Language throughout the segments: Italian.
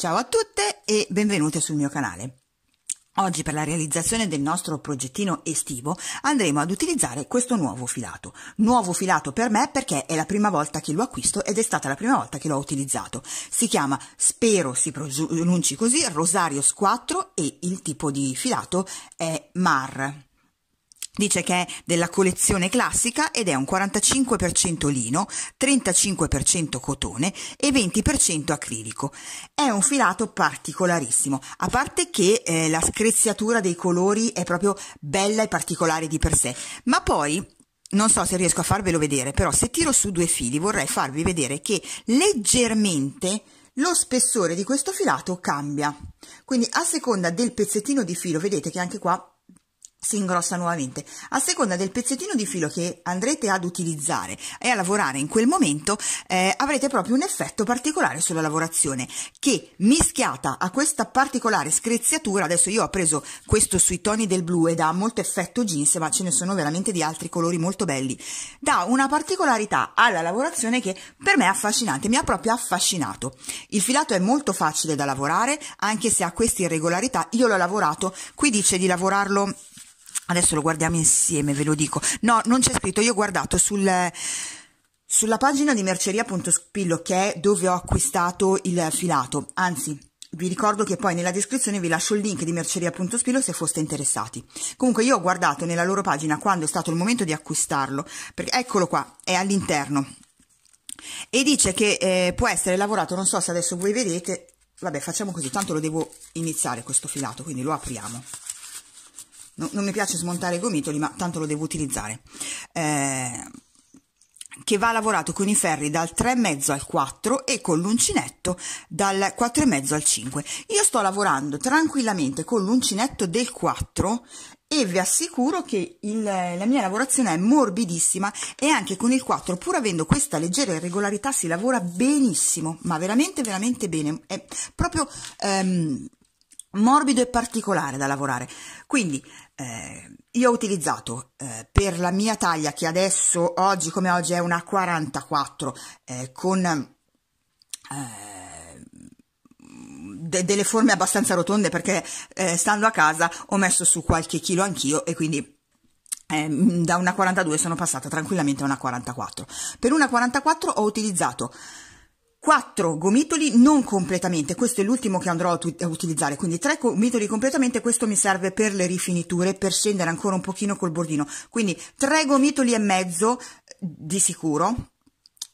Ciao a tutte e benvenute sul mio canale. Oggi per la realizzazione del nostro progettino estivo andremo ad utilizzare questo nuovo filato. Nuovo filato per me perché è la prima volta che lo acquisto ed è stata la prima volta che l'ho utilizzato. Si chiama, spero si pronunci così, Rosarios 4 e il tipo di filato è Mar. Dice che è della collezione classica ed è un 45% lino, 35% cotone e 20% acrilico. È un filato particolarissimo, a parte che eh, la screziatura dei colori è proprio bella e particolare di per sé, ma poi non so se riesco a farvelo vedere, però se tiro su due fili vorrei farvi vedere che leggermente lo spessore di questo filato cambia. Quindi a seconda del pezzettino di filo, vedete che anche qua si ingrossa nuovamente. A seconda del pezzettino di filo che andrete ad utilizzare e a lavorare in quel momento, eh, avrete proprio un effetto particolare sulla lavorazione che mischiata a questa particolare screziatura, adesso io ho preso questo sui toni del blu e dà molto effetto jeans, ma ce ne sono veramente di altri colori molto belli, dà una particolarità alla lavorazione che per me è affascinante, mi ha proprio affascinato. Il filato è molto facile da lavorare, anche se ha queste irregolarità, io l'ho lavorato, qui dice di lavorarlo Adesso lo guardiamo insieme, ve lo dico. No, non c'è scritto, io ho guardato sul, sulla pagina di merceria.spillo che è dove ho acquistato il filato. Anzi, vi ricordo che poi nella descrizione vi lascio il link di merceria.spillo se foste interessati. Comunque io ho guardato nella loro pagina quando è stato il momento di acquistarlo, perché eccolo qua, è all'interno. E dice che eh, può essere lavorato, non so se adesso voi vedete, vabbè facciamo così, tanto lo devo iniziare questo filato, quindi lo apriamo no, non mi piace smontare i gomitoli ma tanto lo devo utilizzare eh, che va lavorato con i ferri dal 3,5 al 4 e con l'uncinetto dal 4,5 al 5. Io sto lavorando tranquillamente con l'uncinetto del 4 e vi assicuro che il, la mia lavorazione è morbidissima e anche con il 4 pur avendo questa leggera irregolarità si lavora benissimo, ma veramente veramente bene, è proprio... Um, morbido e particolare da lavorare. Quindi eh, io ho utilizzato eh, per la mia taglia che adesso oggi come oggi è una 44 eh, con eh, de delle forme abbastanza rotonde perché eh, stando a casa ho messo su qualche chilo anch'io e quindi eh, da una 42 sono passata tranquillamente a una 44. Per una 44 ho utilizzato 4 gomitoli non completamente, questo è l'ultimo che andrò a, tu- a utilizzare, quindi 3 gomitoli completamente, questo mi serve per le rifiniture, per scendere ancora un pochino col bordino, quindi 3 gomitoli e mezzo di sicuro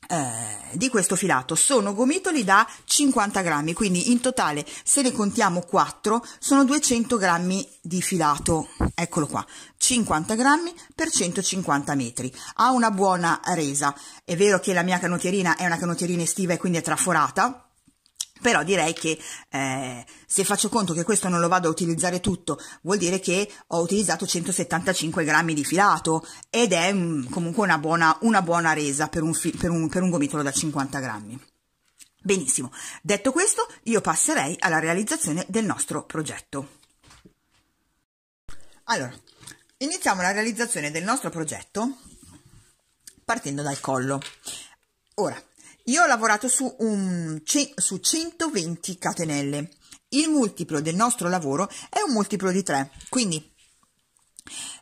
eh, di questo filato sono gomitoli da 50 grammi quindi in totale se ne contiamo 4 sono 200 grammi di filato eccolo qua 50 grammi per 150 metri ha una buona resa è vero che la mia canottierina è una canottierina estiva e quindi è traforata però direi che eh, se faccio conto che questo non lo vado a utilizzare tutto vuol dire che ho utilizzato 175 grammi di filato ed è mm, comunque una buona, una buona resa per un, per, un, per un gomitolo da 50 grammi. Benissimo, detto questo io passerei alla realizzazione del nostro progetto. Allora, iniziamo la realizzazione del nostro progetto partendo dal collo. Ora, io ho lavorato su, un, su 120 catenelle. Il multiplo del nostro lavoro è un multiplo di 3, quindi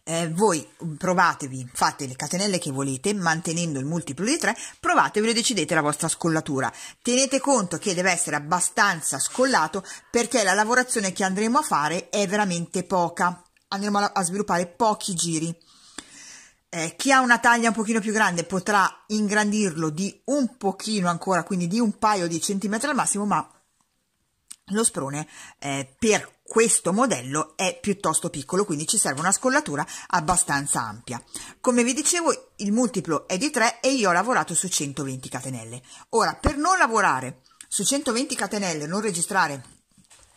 eh, voi provatevi, fate le catenelle che volete, mantenendo il multiplo di 3, provatevi e decidete la vostra scollatura. Tenete conto che deve essere abbastanza scollato perché la lavorazione che andremo a fare è veramente poca, andremo a, a sviluppare pochi giri. Eh, chi ha una taglia un pochino più grande potrà ingrandirlo di un pochino ancora, quindi di un paio di centimetri al massimo, ma lo sprone eh, per questo modello è piuttosto piccolo, quindi ci serve una scollatura abbastanza ampia. Come vi dicevo, il multiplo è di 3 e io ho lavorato su 120 catenelle. Ora, per non lavorare su 120 catenelle, non registrare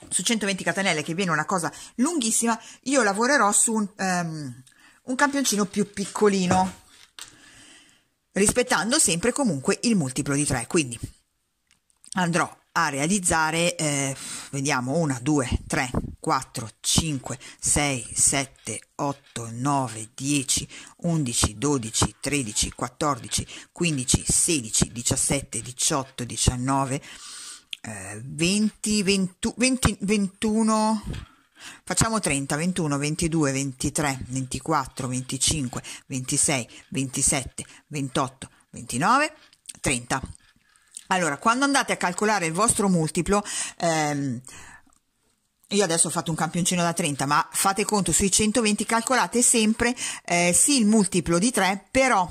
su 120 catenelle, che viene una cosa lunghissima, io lavorerò su un... Um, un campioncino più piccolino, rispettando sempre comunque il multiplo di 3. Quindi andrò a realizzare, eh, vediamo, 1, 2, 3, 4, 5, 6, 7, 8, 9, 10, 11, 12, 13, 14, 15, 16, 17, 18, 19, eh, 20, 20, 20 21 Facciamo 30, 21, 22, 23, 24, 25, 26, 27, 28, 29, 30. Allora, quando andate a calcolare il vostro multiplo, ehm, io adesso ho fatto un campioncino da 30, ma fate conto sui 120, calcolate sempre eh, sì il multiplo di 3, però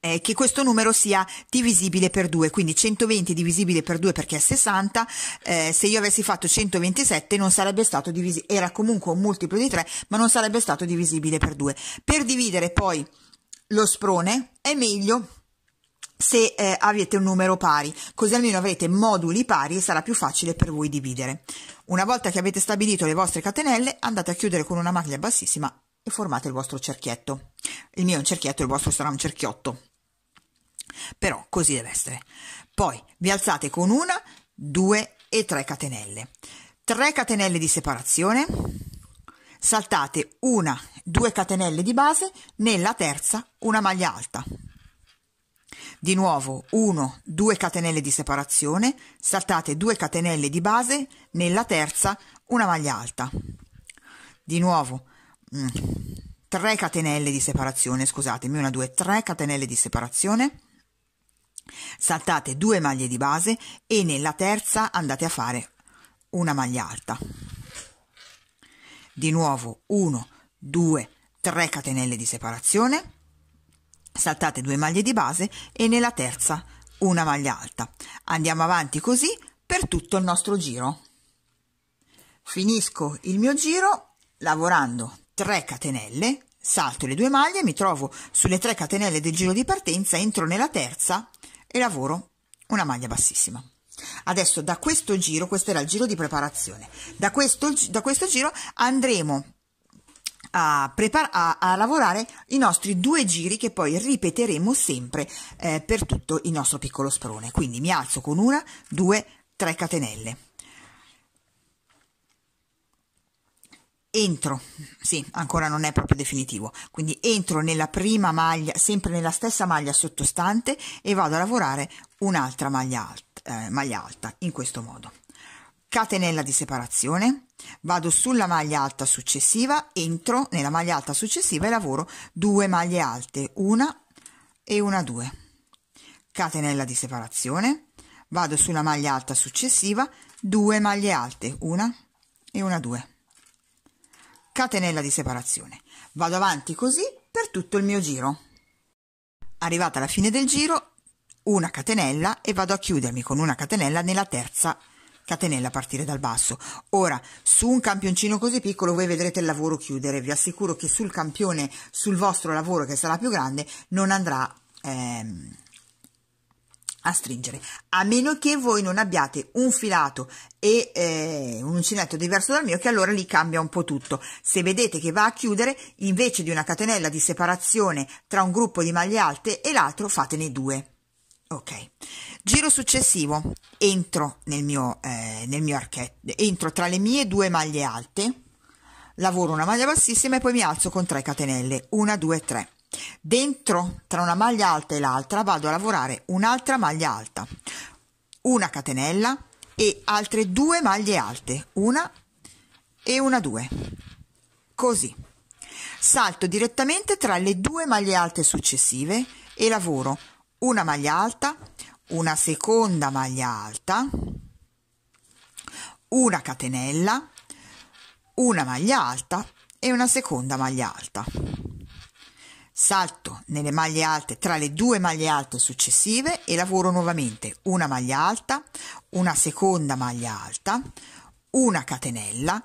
eh, che questo numero sia divisibile per 2, quindi 120 divisibile per 2 perché è 60, eh, se io avessi fatto 127 non sarebbe stato divisibile, era comunque un multiplo di 3, ma non sarebbe stato divisibile per 2. Per dividere poi lo sprone è meglio se eh, avete un numero pari, così almeno avrete moduli pari e sarà più facile per voi dividere. Una volta che avete stabilito le vostre catenelle, andate a chiudere con una maglia bassissima e formate il vostro cerchietto. Il mio è un cerchietto, il vostro sarà un cerchiotto però così deve essere. Poi vi alzate con una, due e tre catenelle. 3 catenelle di separazione, saltate una, due catenelle di base, nella terza una maglia alta. Di nuovo 1, 2 catenelle di separazione, saltate 2 catenelle di base, nella terza una maglia alta. Di nuovo 3 mm, catenelle di separazione, scusatemi, una, due, 3 catenelle di separazione, saltate due maglie di base e nella terza andate a fare una maglia alta di nuovo 1 2 3 catenelle di separazione saltate due maglie di base e nella terza una maglia alta andiamo avanti così per tutto il nostro giro finisco il mio giro lavorando 3 catenelle salto le due maglie mi trovo sulle 3 catenelle del giro di partenza entro nella terza e lavoro una maglia bassissima. Adesso da questo giro, questo era il giro di preparazione, da questo, da questo giro andremo a, a, a, lavorare i nostri due giri che poi ripeteremo sempre eh, per tutto il nostro piccolo sprone. Quindi mi alzo con una, due, tre catenelle. entro, sì, ancora non è proprio definitivo, quindi entro nella prima maglia, sempre nella stessa maglia sottostante e vado a lavorare un'altra maglia, alt, eh, maglia alta in questo modo. Catenella di separazione, vado sulla maglia alta successiva, entro nella maglia alta successiva e lavoro due maglie alte, una e una due. Catenella di separazione, vado sulla maglia alta successiva, due maglie alte, una e una due catenella di separazione. Vado avanti così per tutto il mio giro. Arrivata alla fine del giro, una catenella e vado a chiudermi con una catenella nella terza catenella a partire dal basso. Ora, su un campioncino così piccolo voi vedrete il lavoro chiudere, vi assicuro che sul campione, sul vostro lavoro che sarà più grande, non andrà ehm, a stringere a meno che voi non abbiate un filato e eh, un uncinetto diverso dal mio che allora lì cambia un po' tutto se vedete che va a chiudere invece di una catenella di separazione tra un gruppo di maglie alte e l'altro fatene due ok giro successivo entro nel mio, eh, nel mio archetto entro tra le mie due maglie alte lavoro una maglia bassissima e poi mi alzo con 3 catenelle 1 2 3 Dentro, tra una maglia alta e l'altra, vado a lavorare un'altra maglia alta, una catenella e altre due maglie alte, una e una due. Così. Salto direttamente tra le due maglie alte successive e lavoro una maglia alta, una seconda maglia alta, una catenella, una maglia alta e una seconda maglia alta salto nelle maglie alte tra le due maglie alte successive e lavoro nuovamente una maglia alta, una seconda maglia alta, una catenella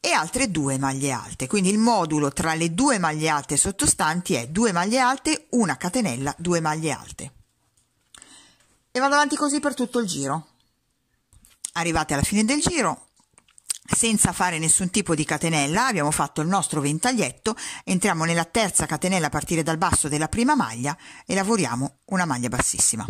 e altre due maglie alte. Quindi il modulo tra le due maglie alte sottostanti è due maglie alte, una catenella, due maglie alte. E vado avanti così per tutto il giro. Arrivate alla fine del giro, senza fare nessun tipo di catenella, abbiamo fatto il nostro ventaglietto, entriamo nella terza catenella a partire dal basso della prima maglia e lavoriamo una maglia bassissima.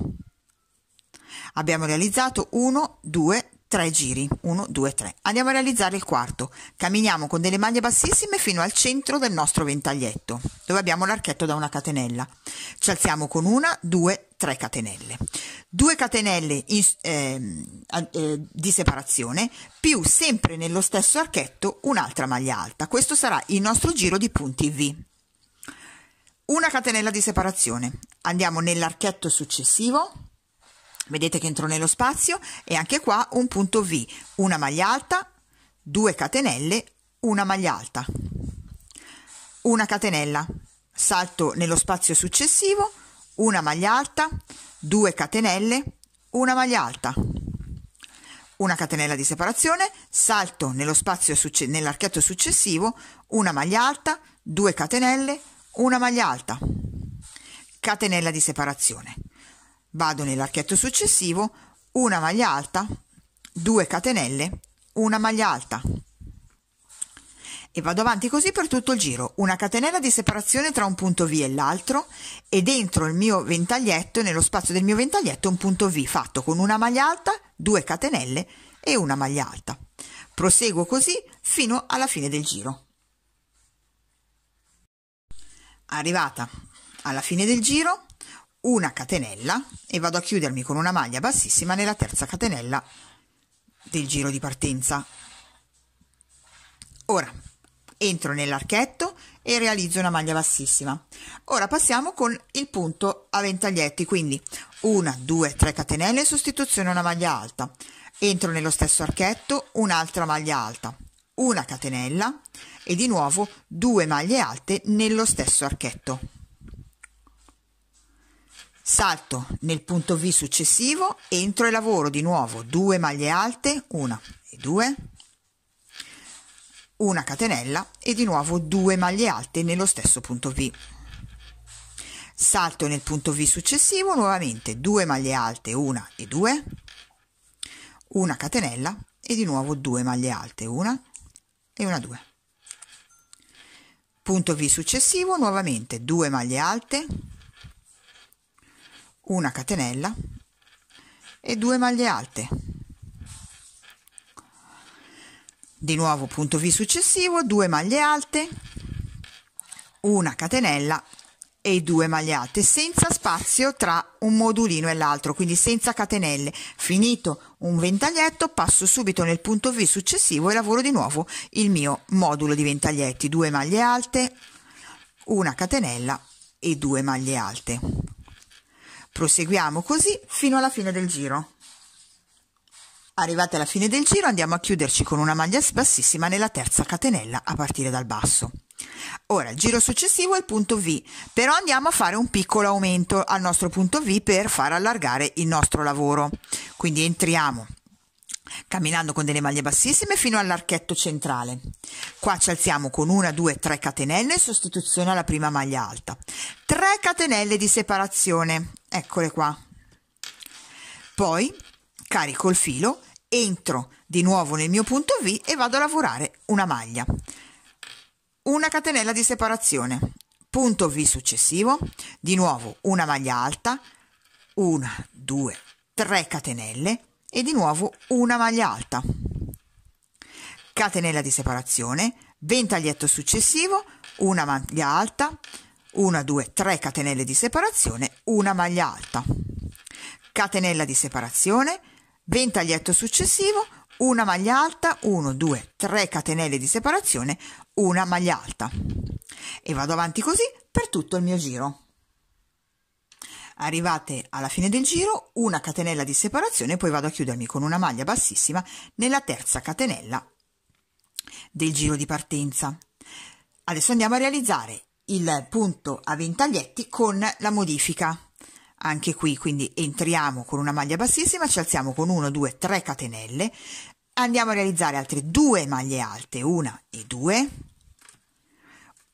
Abbiamo realizzato 1, 2, 3 giri, 1, 2, 3. Andiamo a realizzare il quarto, camminiamo con delle maglie bassissime fino al centro del nostro ventaglietto, dove abbiamo l'archetto da una catenella. Ci alziamo con una, due, 3 catenelle. 2 catenelle in, eh, eh, di separazione più sempre nello stesso archetto un'altra maglia alta. Questo sarà il nostro giro di punti V. Una catenella di separazione. Andiamo nell'archetto successivo. Vedete che entro nello spazio e anche qua un punto V, una maglia alta, 2 catenelle, una maglia alta. Una catenella. Salto nello spazio successivo una maglia alta, 2 catenelle, una maglia alta, una catenella di separazione, salto nello spazio succe nell'archetto successivo, una maglia alta, 2 catenelle, una maglia alta, catenella di separazione. Vado nell'archetto successivo, una maglia alta, 2 catenelle, una maglia alta e vado avanti così per tutto il giro, una catenella di separazione tra un punto V e l'altro e dentro il mio ventaglietto, nello spazio del mio ventaglietto, un punto V fatto con una maglia alta, due catenelle e una maglia alta. Proseguo così fino alla fine del giro. Arrivata alla fine del giro, una catenella e vado a chiudermi con una maglia bassissima nella terza catenella del giro di partenza. Ora, entro nell'archetto e realizzo una maglia bassissima. Ora passiamo con il punto a ventaglietti, quindi 1, 2, 3 catenelle in sostituzione una maglia alta. Entro nello stesso archetto, un'altra maglia alta, una catenella e di nuovo due maglie alte nello stesso archetto. Salto nel punto V successivo, entro e lavoro di nuovo 2 maglie alte, una e due una catenella e di nuovo due maglie alte nello stesso punto V. Salto nel punto V successivo nuovamente 2 maglie alte, una e due, una catenella e di nuovo 2 maglie alte, una e una due. Punto V successivo nuovamente 2 maglie alte, una catenella e due maglie alte, di nuovo punto V successivo, due maglie alte, una catenella e due maglie alte senza spazio tra un modulino e l'altro, quindi senza catenelle. Finito un ventaglietto, passo subito nel punto V successivo e lavoro di nuovo il mio modulo di ventaglietti, due maglie alte, una catenella e due maglie alte. Proseguiamo così fino alla fine del giro. Arrivati alla fine del giro andiamo a chiuderci con una maglia bassissima nella terza catenella a partire dal basso. Ora il giro successivo è il punto V, però andiamo a fare un piccolo aumento al nostro punto V per far allargare il nostro lavoro. Quindi entriamo camminando con delle maglie bassissime fino all'archetto centrale. Qua ci alziamo con una, due, tre catenelle in sostituzione alla prima maglia alta. 3 catenelle di separazione, eccole qua. Poi carico il filo entro di nuovo nel mio punto V e vado a lavorare una maglia. Una catenella di separazione, punto V successivo, di nuovo una maglia alta, una, due, tre catenelle e di nuovo una maglia alta. Catenella di separazione, ventaglietto successivo, una maglia alta, una, due, tre catenelle di separazione, una maglia alta. Catenella di separazione, ventaglietto successivo, una maglia alta, 1, 2, 3 catenelle di separazione, una maglia alta. E vado avanti così per tutto il mio giro. Arrivate alla fine del giro, una catenella di separazione, poi vado a chiudermi con una maglia bassissima nella terza catenella del giro di partenza. Adesso andiamo a realizzare il punto a ventaglietti con la modifica anche qui quindi entriamo con una maglia bassissima, ci alziamo con 1, 2, 3 catenelle, andiamo a realizzare altre due maglie alte, una e due,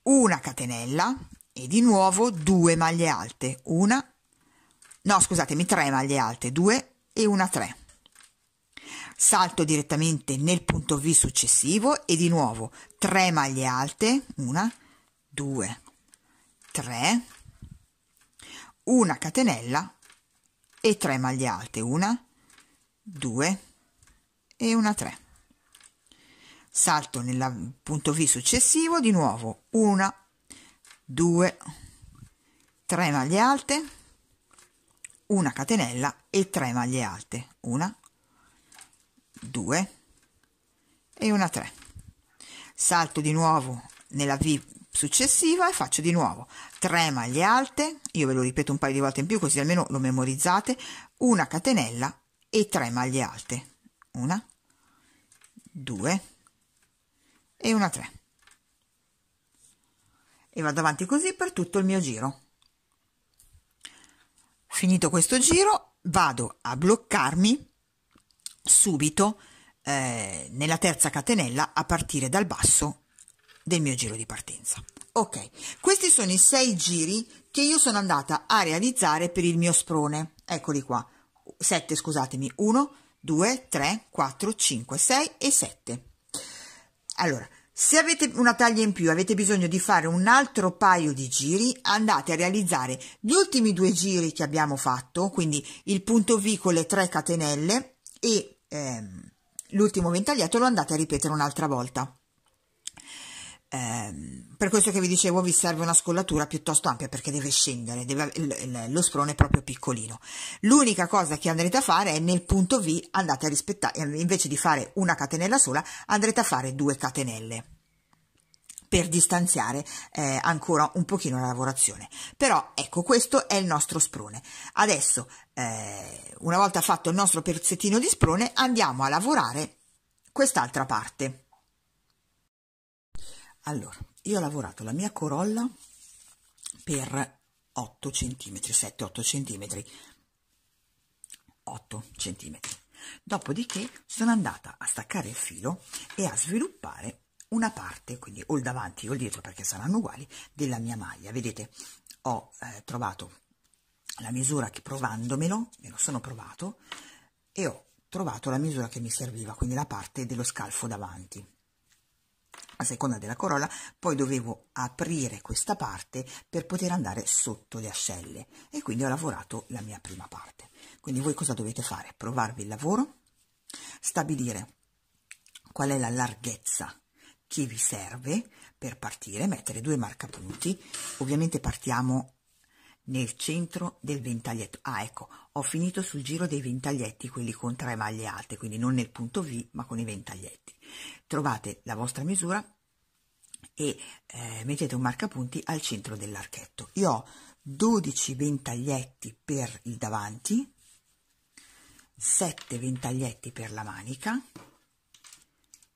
una catenella e di nuovo due maglie alte, una, no scusatemi, tre maglie alte, due e una tre. Salto direttamente nel punto V successivo e di nuovo tre maglie alte, una, due, tre, una catenella e 3 maglie alte, una, due e una tre. Salto nel punto V successivo, di nuovo una, due, tre maglie alte, una catenella e 3 maglie alte, una, due e una tre. Salto di nuovo nella V successiva e faccio di nuovo 3 maglie alte, io ve lo ripeto un paio di volte in più così almeno lo memorizzate, una catenella e 3 maglie alte, una, due e una 3 e vado avanti così per tutto il mio giro. Finito questo giro vado a bloccarmi subito eh, nella terza catenella a partire dal basso del mio giro di partenza. Ok, questi sono i sei giri che io sono andata a realizzare per il mio sprone. Eccoli qua, 7 scusatemi, 1, 2, 3, 4, 5, 6 e 7. Allora, se avete una taglia in più, avete bisogno di fare un altro paio di giri, andate a realizzare gli ultimi due giri che abbiamo fatto, quindi il punto V con le 3 catenelle e ehm, l'ultimo ventagliato lo andate a ripetere un'altra volta. Eh, per questo che vi dicevo vi serve una scollatura piuttosto ampia perché deve scendere, deve, lo sprone è proprio piccolino. L'unica cosa che andrete a fare è nel punto V andate a rispettare, eh, invece di fare una catenella sola andrete a fare due catenelle per distanziare eh, ancora un pochino la lavorazione. Però ecco, questo è il nostro sprone. Adesso, eh, una volta fatto il nostro pezzettino di sprone, andiamo a lavorare quest'altra parte. Allora, io ho lavorato la mia corolla per 8 cm, 7-8 cm, 8 cm. Dopodiché sono andata a staccare il filo e a sviluppare una parte, quindi o il davanti o il dietro perché saranno uguali, della mia maglia. Vedete, ho eh, trovato la misura che provandomelo, me lo sono provato, e ho trovato la misura che mi serviva, quindi la parte dello scalfo davanti a seconda della corolla, poi dovevo aprire questa parte per poter andare sotto le ascelle e quindi ho lavorato la mia prima parte. Quindi voi cosa dovete fare? Provarvi il lavoro, stabilire qual è la larghezza che vi serve per partire, mettere due marcapunti, ovviamente partiamo nel centro del ventaglietto. Ah, ecco, ho finito sul giro dei ventaglietti, quelli con tre maglie alte, quindi non nel punto V, ma con i ventaglietti. Trovate la vostra misura e eh, mettete un marcapunti al centro dell'archetto. Io ho 12 ventaglietti per il davanti, 7 ventaglietti per la manica,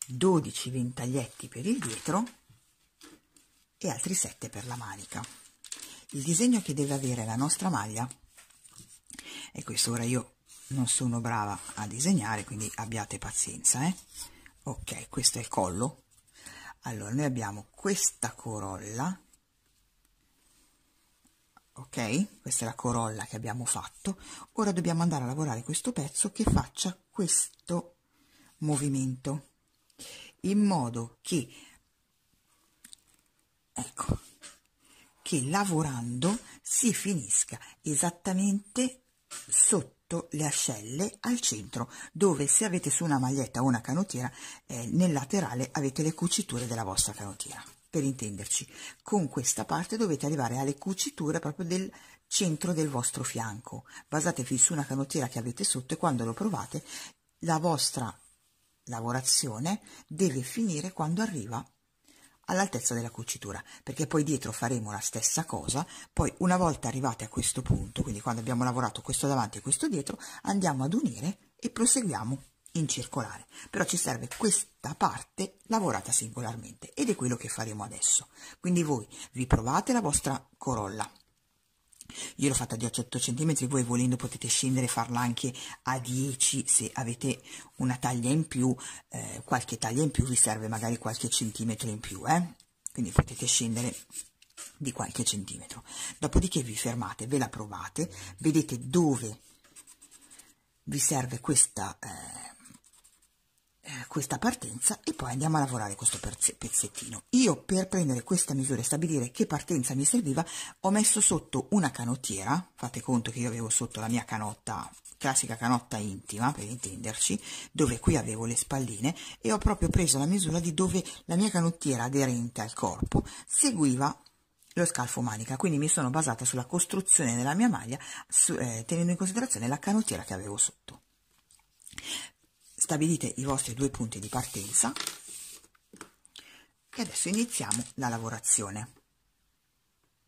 12 ventaglietti per il dietro e altri 7 per la manica. Il disegno che deve avere la nostra maglia è questo. Ora io non sono brava a disegnare, quindi abbiate pazienza, eh? ok questo è il collo allora noi abbiamo questa corolla ok questa è la corolla che abbiamo fatto ora dobbiamo andare a lavorare questo pezzo che faccia questo movimento in modo che ecco che lavorando si finisca esattamente sotto metto le ascelle al centro, dove se avete su una maglietta o una canottiera, eh, nel laterale avete le cuciture della vostra canottiera. Per intenderci, con questa parte dovete arrivare alle cuciture proprio del centro del vostro fianco. Basatevi su una canottiera che avete sotto e quando lo provate, la vostra lavorazione deve finire quando arriva all'altezza della cucitura, perché poi dietro faremo la stessa cosa, poi una volta arrivate a questo punto, quindi quando abbiamo lavorato questo davanti e questo dietro, andiamo ad unire e proseguiamo in circolare, però ci serve questa parte lavorata singolarmente ed è quello che faremo adesso. Quindi voi vi provate la vostra corolla, io l'ho fatta di 8 cm, voi volendo potete scendere e farla anche a 10 se avete una taglia in più, eh, qualche taglia in più vi serve magari qualche centimetro in più, eh? quindi potete scendere di qualche centimetro. Dopodiché vi fermate, ve la provate, vedete dove vi serve questa... Eh, eh, questa partenza e poi andiamo a lavorare questo pezzettino. Io per prendere questa misura e stabilire che partenza mi serviva ho messo sotto una canottiera, fate conto che io avevo sotto la mia canotta, classica canotta intima per intenderci, dove qui avevo le spalline e ho proprio preso la misura di dove la mia canottiera aderente al corpo seguiva lo scalfo manica, quindi mi sono basata sulla costruzione della mia maglia su, eh, tenendo in considerazione la canottiera che avevo sotto stabilite i vostri due punti di partenza e adesso iniziamo la lavorazione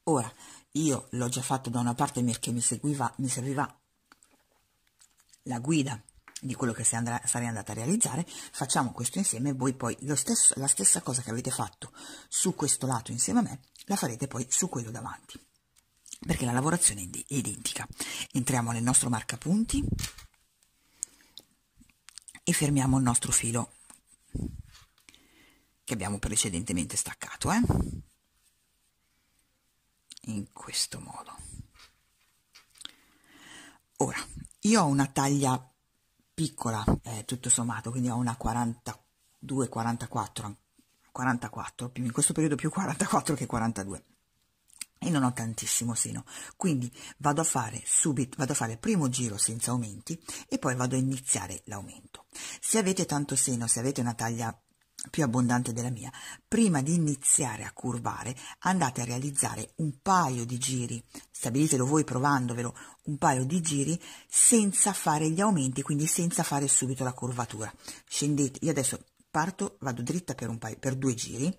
ora io l'ho già fatto da una parte perché mi, seguiva, mi serviva la guida di quello che andrà, sarei andata a realizzare facciamo questo insieme voi poi lo stesso, la stessa cosa che avete fatto su questo lato insieme a me la farete poi su quello davanti perché la lavorazione è identica entriamo nel nostro marcapunti e fermiamo il nostro filo che abbiamo precedentemente staccato eh? in questo modo ora io ho una taglia piccola eh, tutto sommato quindi ho una 42 44 44 in questo periodo più 44 che 42 e non ho tantissimo seno, quindi vado a fare subito, vado a fare il primo giro senza aumenti e poi vado a iniziare l'aumento. Se avete tanto seno, se avete una taglia più abbondante della mia, prima di iniziare a curvare andate a realizzare un paio di giri, stabilitelo voi provandovelo, un paio di giri senza fare gli aumenti, quindi senza fare subito la curvatura. Scendete, io adesso parto, vado dritta per, un paio, per due giri,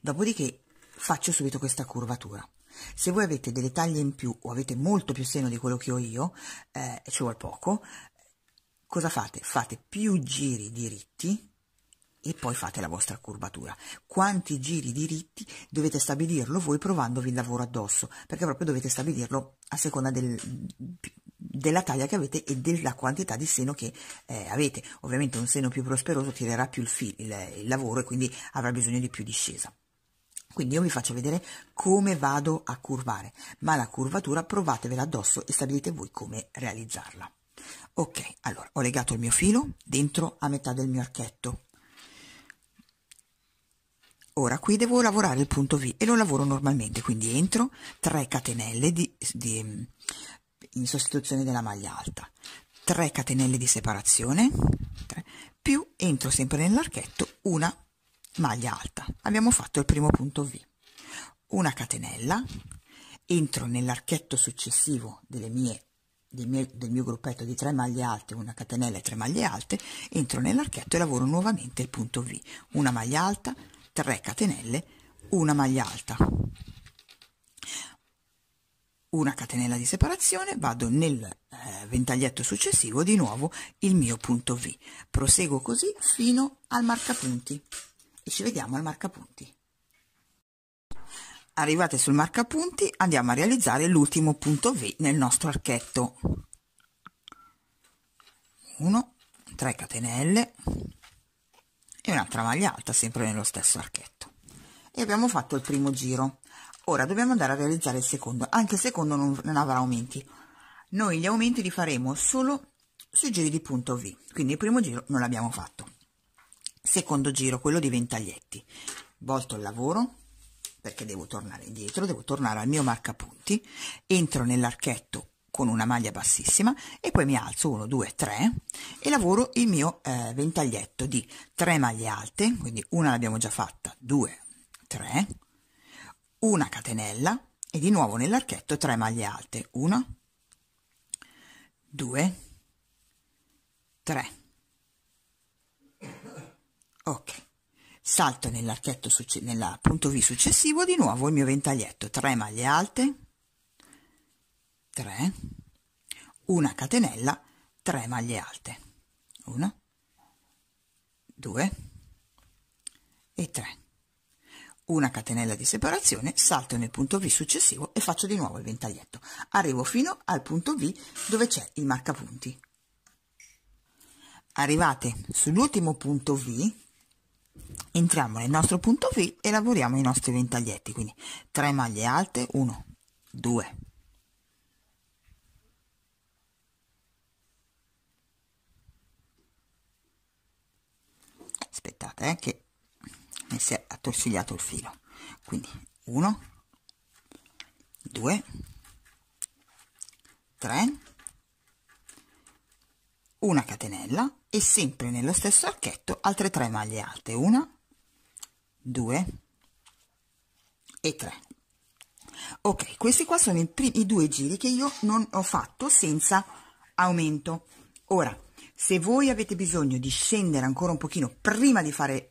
dopodiché faccio subito questa curvatura. Se voi avete delle taglie in più o avete molto più seno di quello che ho io, eh, ci vuole poco, cosa fate? Fate più giri diritti e poi fate la vostra curvatura. Quanti giri diritti dovete stabilirlo voi provandovi il lavoro addosso, perché proprio dovete stabilirlo a seconda del, della taglia che avete e della quantità di seno che eh, avete. Ovviamente un seno più prosperoso tirerà più il, fil, il, il lavoro e quindi avrà bisogno di più discesa. Quindi io vi faccio vedere come vado a curvare, ma la curvatura provatevela addosso e stabilite voi come realizzarla. Ok, allora ho legato il mio filo dentro a metà del mio archetto. Ora qui devo lavorare il punto V e lo lavoro normalmente, quindi entro 3 catenelle di, di, in sostituzione della maglia alta, 3 catenelle di separazione, 3, più entro sempre nell'archetto una maglia alta. Abbiamo fatto il primo punto V. Una catenella, entro nell'archetto successivo delle mie del mio, del mio, gruppetto di 3 maglie alte, una catenella e 3 maglie alte, entro nell'archetto e lavoro nuovamente il punto V. Una maglia alta, 3 catenelle, una maglia alta. Una catenella di separazione, vado nel eh, ventaglietto successivo, di nuovo il mio punto V. Proseguo così fino al marcapunti e ci vediamo al marcapunti. Arrivate sul marcapunti andiamo a realizzare l'ultimo punto V nel nostro archetto. 1, 3 catenelle e un'altra maglia alta sempre nello stesso archetto. E abbiamo fatto il primo giro. Ora dobbiamo andare a realizzare il secondo, anche il secondo non, non avrà aumenti. Noi gli aumenti li faremo solo sui giri di punto V, quindi il primo giro non l'abbiamo fatto secondo giro quello di ventaglietti volto il lavoro perché devo tornare indietro devo tornare al mio marcapunti entro nell'archetto con una maglia bassissima e poi mi alzo 1 2 3 e lavoro il mio eh, ventaglietto di 3 maglie alte quindi una l'abbiamo già fatta 2 3 una catenella e di nuovo nell'archetto 3 maglie alte 1 2 3 Ok. Salto nell'archetto nella punto V successivo di nuovo il mio ventaglietto, 3 maglie alte, 3, una catenella, 3 maglie alte, 1, 2 e 3. Una catenella di separazione, salto nel punto V successivo e faccio di nuovo il ventaglietto. Arrivo fino al punto V dove c'è il marcapunti. Arrivate sull'ultimo punto V, entriamo nel nostro punto V e lavoriamo i nostri ventaglietti, quindi 3 maglie alte, 1, 2, 3, aspettate eh, che mi si è attorcigliato il filo, quindi 1, 2, 3, una catenella e sempre nello stesso archetto altre tre maglie alte una due e tre ok questi qua sono i, primi, i due giri che io non ho fatto senza aumento ora se voi avete bisogno di scendere ancora un pochino prima di fare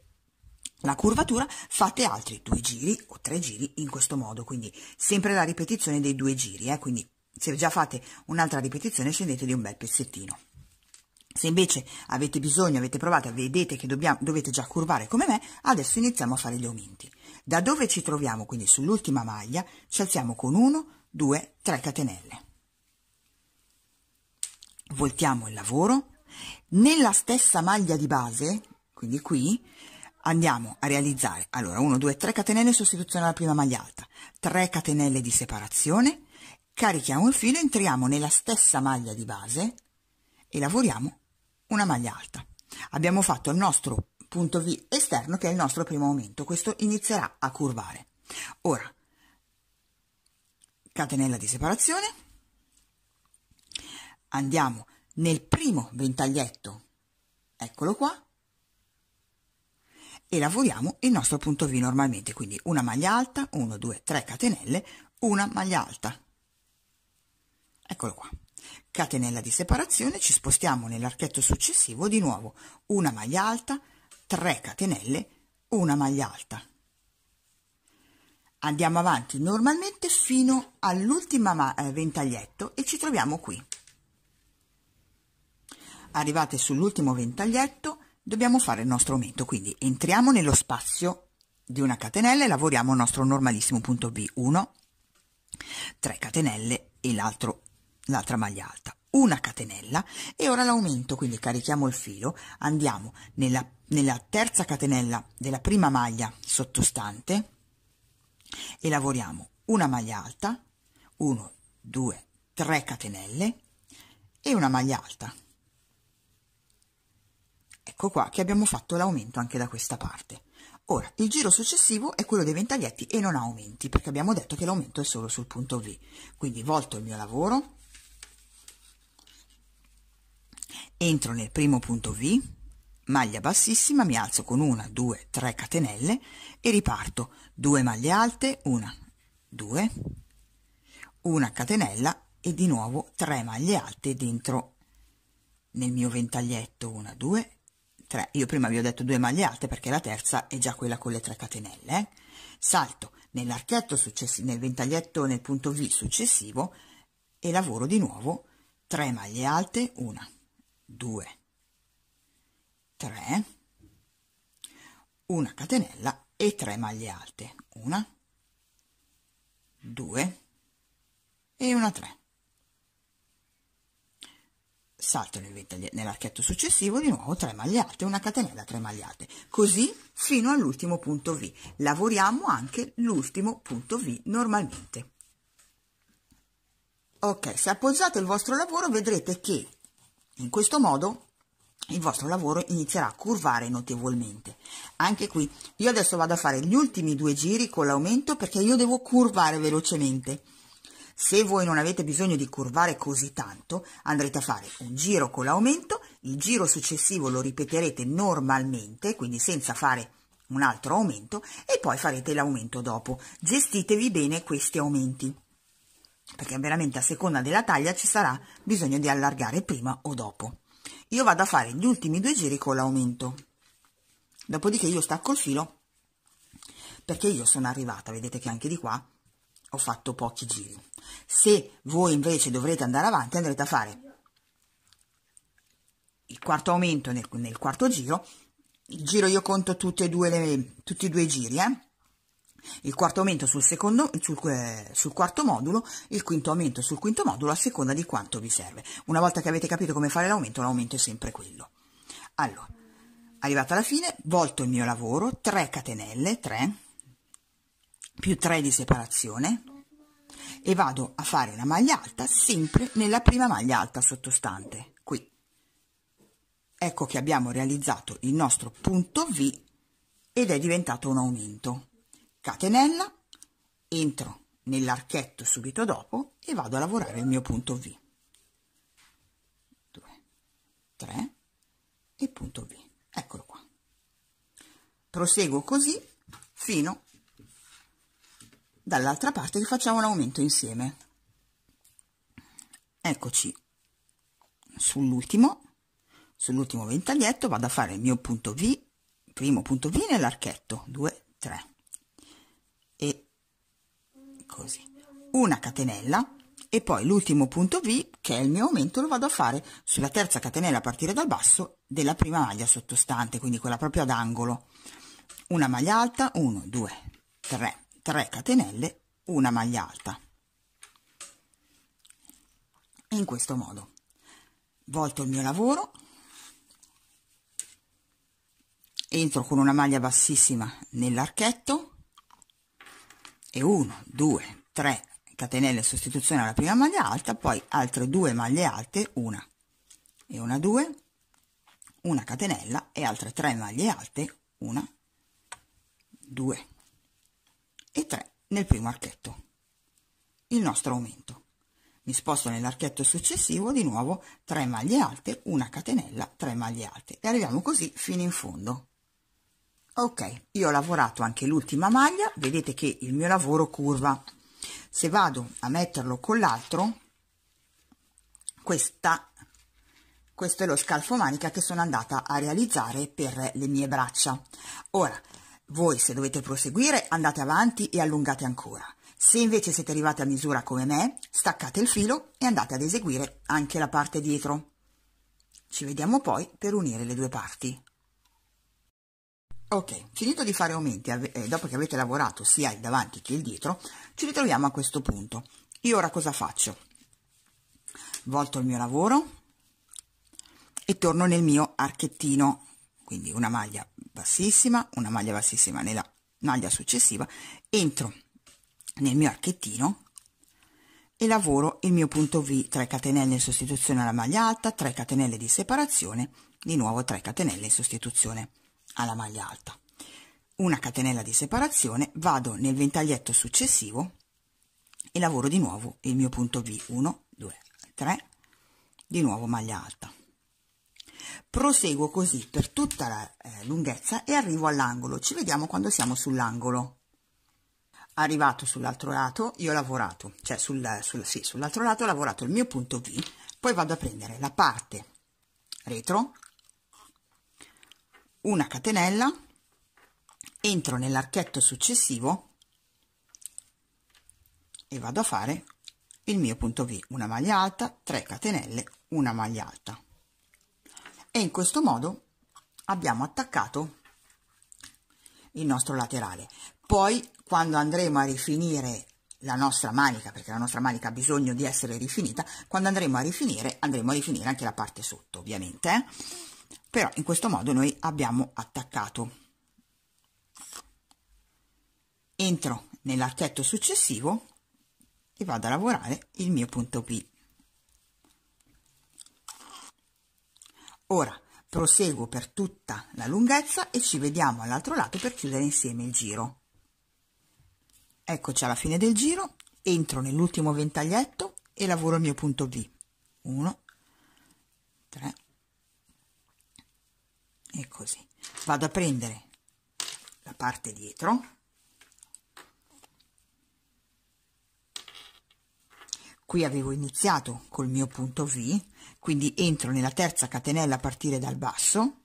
la curvatura fate altri due giri o tre giri in questo modo quindi sempre la ripetizione dei due giri eh? quindi se già fate un'altra ripetizione scendete di un bel pezzettino se invece avete bisogno, avete provato, vedete che dobbiamo, dovete già curvare come me, adesso iniziamo a fare gli aumenti. Da dove ci troviamo, quindi sull'ultima maglia, ci alziamo con 1, 2, 3 catenelle. Voltiamo il lavoro. Nella stessa maglia di base, quindi qui, andiamo a realizzare allora 1, 2, 3 catenelle sostituzione alla prima maglia alta, 3 catenelle di separazione, carichiamo il filo, entriamo nella stessa maglia di base e lavoriamo una maglia alta. Abbiamo fatto il nostro punto V esterno che è il nostro primo aumento, questo inizierà a curvare. Ora, catenella di separazione, andiamo nel primo ventaglietto, eccolo qua, e lavoriamo il nostro punto V normalmente, quindi una maglia alta, 1, 2, 3 catenelle, una maglia alta. Eccolo qua. Catenella di separazione, ci spostiamo nell'archetto successivo, di nuovo una maglia alta, 3 catenelle, una maglia alta. Andiamo avanti normalmente fino all'ultima eh, ventaglietto e ci troviamo qui. Arrivate sull'ultimo ventaglietto dobbiamo fare il nostro aumento, quindi entriamo nello spazio di una catenella e lavoriamo il nostro normalissimo punto B, 1, 3 catenelle e l'altro l'altra maglia alta, una catenella e ora l'aumento, quindi carichiamo il filo, andiamo nella, nella terza catenella della prima maglia sottostante e lavoriamo una maglia alta, 1, 2, 3 catenelle e una maglia alta. Ecco qua che abbiamo fatto l'aumento anche da questa parte. Ora, il giro successivo è quello dei ventaglietti e non aumenti, perché abbiamo detto che l'aumento è solo sul punto V. Quindi volto il mio lavoro, Entro nel primo punto V, maglia bassissima, mi alzo con una, due, tre catenelle e riparto. Due maglie alte, una, due, una catenella e di nuovo tre maglie alte dentro nel mio ventaglietto una, due, tre, io prima vi ho detto due maglie alte perché la terza è già quella con le tre catenelle eh? salto nell'archetto successivo nel ventaglietto nel punto V successivo e lavoro di nuovo 3 maglie alte 1 2 3 una catenella e 3 maglie alte una 2 e una 3 salto nell'archetto successivo di nuovo 3 maglie alte una catenella 3 maglie alte così fino all'ultimo punto v lavoriamo anche l'ultimo punto v normalmente ok se appoggiate il vostro lavoro vedrete che in questo modo il vostro lavoro inizierà a curvare notevolmente. Anche qui io adesso vado a fare gli ultimi due giri con l'aumento perché io devo curvare velocemente. Se voi non avete bisogno di curvare così tanto, andrete a fare un giro con l'aumento, il giro successivo lo ripeterete normalmente, quindi senza fare un altro aumento, e poi farete l'aumento dopo. Gestitevi bene questi aumenti perché veramente a seconda della taglia ci sarà bisogno di allargare prima o dopo. Io vado a fare gli ultimi due giri con l'aumento, dopodiché io stacco il filo perché io sono arrivata, vedete che anche di qua ho fatto pochi giri. Se voi invece dovrete andare avanti andrete a fare il quarto aumento nel, nel quarto giro, il giro io conto tutti e due, le, tutti e due i giri, eh? il quarto aumento sul, secondo, sul, eh, sul quarto modulo, il quinto aumento sul quinto modulo a seconda di quanto vi serve. Una volta che avete capito come fare l'aumento, l'aumento è sempre quello. Allora, arrivata alla fine, volto il mio lavoro, 3 catenelle, 3, più 3 di separazione, e vado a fare la maglia alta sempre nella prima maglia alta sottostante, qui. Ecco che abbiamo realizzato il nostro punto V ed è diventato un aumento catenella, entro nell'archetto subito dopo e vado a lavorare il mio punto V. 2, 3 e punto V. Eccolo qua. Proseguo così fino dall'altra parte che facciamo un aumento insieme. Eccoci sull'ultimo, sull'ultimo ventaglietto vado a fare il mio punto V, primo punto V nell'archetto, 2, 3 così, una catenella e poi l'ultimo punto V che è il mio aumento lo vado a fare sulla terza catenella a partire dal basso della prima maglia sottostante, quindi quella proprio ad angolo. Una maglia alta, 1, 2, 3, 3 catenelle, una maglia alta. In questo modo. Volto il mio lavoro, entro con una maglia bassissima nell'archetto, e 1, 2, 3 catenelle sostituzione alla prima maglia alta, poi altre due maglie alte, una e una 2, una catenella e altre 3 maglie alte, una, 2 e 3 nel primo archetto. Il nostro aumento. Mi sposto nell'archetto successivo, di nuovo 3 maglie alte, una catenella, 3 maglie alte e arriviamo così fino in fondo ok io ho lavorato anche l'ultima maglia vedete che il mio lavoro curva se vado a metterlo con l'altro questa questo è lo scalfo manica che sono andata a realizzare per le mie braccia ora voi se dovete proseguire andate avanti e allungate ancora se invece siete arrivati a misura come me staccate il filo e andate ad eseguire anche la parte dietro ci vediamo poi per unire le due parti Ok, finito di fare aumenti, eh, dopo che avete lavorato sia il davanti che il dietro, ci ritroviamo a questo punto. Io ora cosa faccio? Volto il mio lavoro e torno nel mio archettino, quindi una maglia bassissima, una maglia bassissima nella maglia successiva, entro nel mio archettino e lavoro il mio punto V, 3 catenelle in sostituzione alla maglia alta, 3 catenelle di separazione, di nuovo 3 catenelle in sostituzione alla maglia alta una catenella di separazione vado nel ventaglietto successivo e lavoro di nuovo il mio punto V 1 2 3 di nuovo maglia alta proseguo così per tutta la eh, lunghezza e arrivo all'angolo ci vediamo quando siamo sull'angolo arrivato sull'altro lato io ho lavorato cioè sul, sul, sì, sull'altro lato ho lavorato il mio punto V poi vado a prendere la parte retro una catenella entro nell'archetto successivo e vado a fare il mio punto V una maglia alta 3 catenelle una maglia alta e in questo modo abbiamo attaccato il nostro laterale poi quando andremo a rifinire la nostra manica perché la nostra manica ha bisogno di essere rifinita quando andremo a rifinire andremo a rifinire anche la parte sotto ovviamente eh? però in questo modo noi abbiamo attaccato entro nell'archetto successivo e vado a lavorare il mio punto P ora proseguo per tutta la lunghezza e ci vediamo all'altro lato per chiudere insieme il giro eccoci alla fine del giro entro nell'ultimo ventaglietto e lavoro il mio punto B 1 3 e così vado a prendere la parte dietro qui avevo iniziato col mio punto V quindi entro nella terza catenella a partire dal basso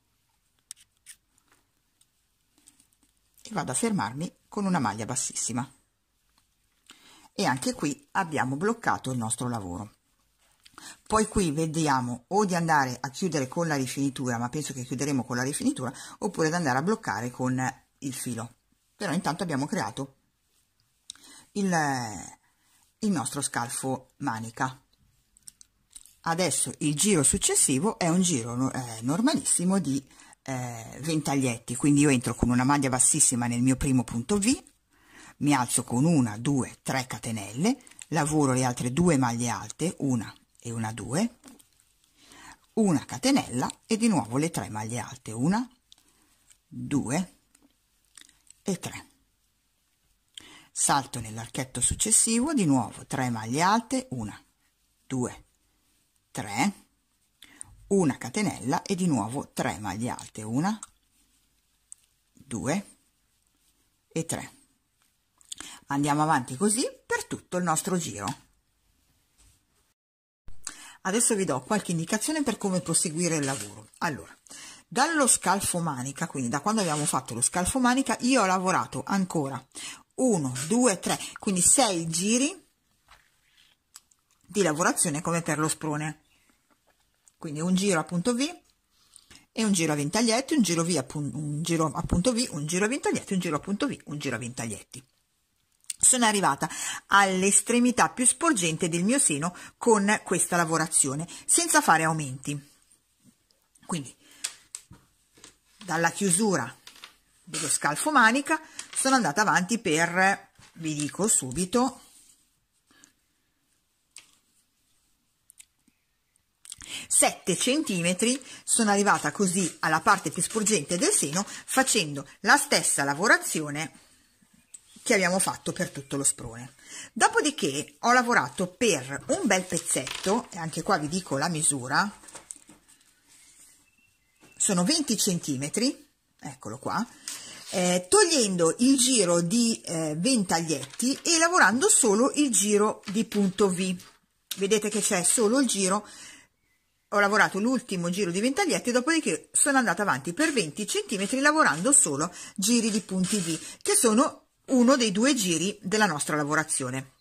e vado a fermarmi con una maglia bassissima e anche qui abbiamo bloccato il nostro lavoro poi qui vediamo o di andare a chiudere con la rifinitura, ma penso che chiuderemo con la rifinitura, oppure di andare a bloccare con il filo. Però intanto abbiamo creato il, il nostro scalfo manica. Adesso il giro successivo è un giro eh, normalissimo di eh, ventaglietti, quindi io entro con una maglia bassissima nel mio primo punto V, mi alzo con una, due, tre catenelle, lavoro le altre due maglie alte, una, e una 2 una catenella e di nuovo le tre maglie alte una, due e tre. salto nell'archetto successivo di nuovo 3 maglie alte 1 2 3 una catenella e di nuovo 3 maglie alte 1 2 e 3 andiamo avanti così per tutto il nostro giro Adesso vi do qualche indicazione per come proseguire il lavoro. Allora, dallo scalfo manica, quindi da quando abbiamo fatto lo scalfo manica, io ho lavorato ancora 1, 2, 3, quindi 6 giri di lavorazione come per lo sprone. Quindi un giro a punto V e un giro a ventaglietti, un giro, via un giro a punto V, un giro a ventaglietti, un giro a punto V, un giro a ventaglietti sono arrivata all'estremità più sporgente del mio seno con questa lavorazione senza fare aumenti quindi dalla chiusura dello scalfo manica sono andata avanti per vi dico subito Sette centimetri sono arrivata così alla parte più sporgente del seno facendo la stessa lavorazione che abbiamo fatto per tutto lo sprone dopodiché ho lavorato per un bel pezzetto e anche qua vi dico la misura sono 20 centimetri eccolo qua eh, togliendo il giro di eh, ventaglietti e lavorando solo il giro di punto V vedete che c'è solo il giro ho lavorato l'ultimo giro di ventaglietti dopodiché sono andata avanti per 20 centimetri lavorando solo giri di punti V che sono uno dei due giri della nostra lavorazione.